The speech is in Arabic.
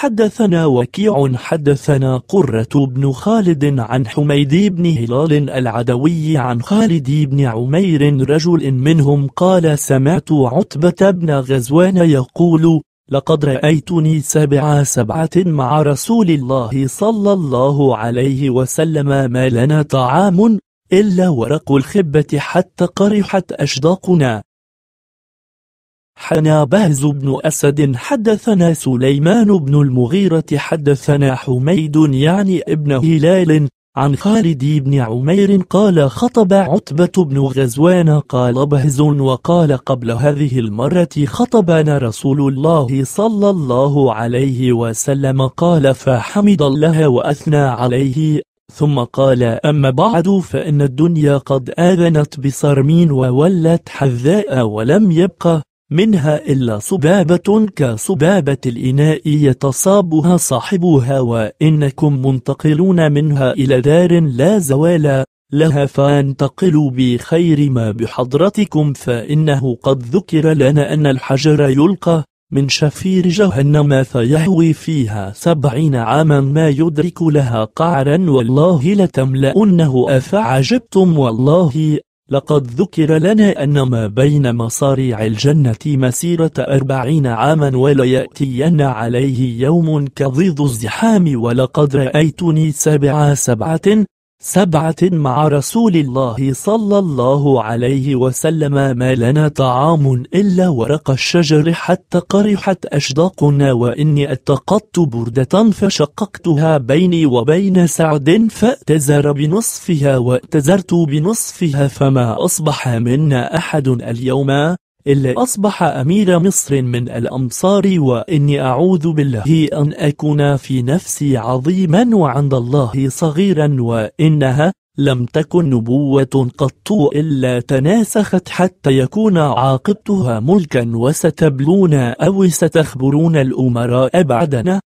حدثنا وكيع حدثنا قرة بن خالد عن حميد بن هلال العدوي عن خالد بن عمير رجل منهم قال سمعت عتبة بن غزوان يقول لقد رأيتني سبع سبعة مع رسول الله صلى الله عليه وسلم ما لنا طعام إلا ورق الخبة حتى قرحت أشداقنا حدثنا بهز بن أسد حدثنا سليمان بن المغيرة حدثنا حميد يعني ابن هلال عن خالد بن عمير قال خطب عتبة بن غزوان قال بهز وقال قبل هذه المرة خطبنا رسول الله صلى الله عليه وسلم قال فحمد الله وأثنى عليه ثم قال أما بعد فإن الدنيا قد آذنت بصرمين وولت حذاء ولم يبقى منها إلا صبابة كصبابة الإناء يتصابها صاحبها وإنكم منتقلون منها إلى دار لا زوال لها فانتقلوا بخير ما بحضرتكم فإنه قد ذكر لنا أن الحجر يلقى من شفير جهنم فيهوي فيها سبعين عاما ما يدرك لها قعرا والله لتملأنه أفعجبتم والله لقد ذكر لنا أن ما بين مصاريع الجنة مسيرة أربعين عاما وليأتين عليه يوم كضيض الزحام ولقد رأيتني سبع سبعة سبعة مع رسول الله صلى الله عليه وسلم ما لنا طعام إلا ورق الشجر حتى قرحت أشداقنا وإني اتقطت بردة فشققتها بيني وبين سعد فاتزر بنصفها واتزرت بنصفها فما أصبح منا أحد اليوم إلا أصبح أمير مصر من الأمصار وإني أعوذ بالله أن أكون في نفسي عظيما وعند الله صغيرا وإنها لم تكن نبوة قط إلا تناسخت حتى يكون عاقبتها ملكا وستبلون أو ستخبرون الأمراء بعدنا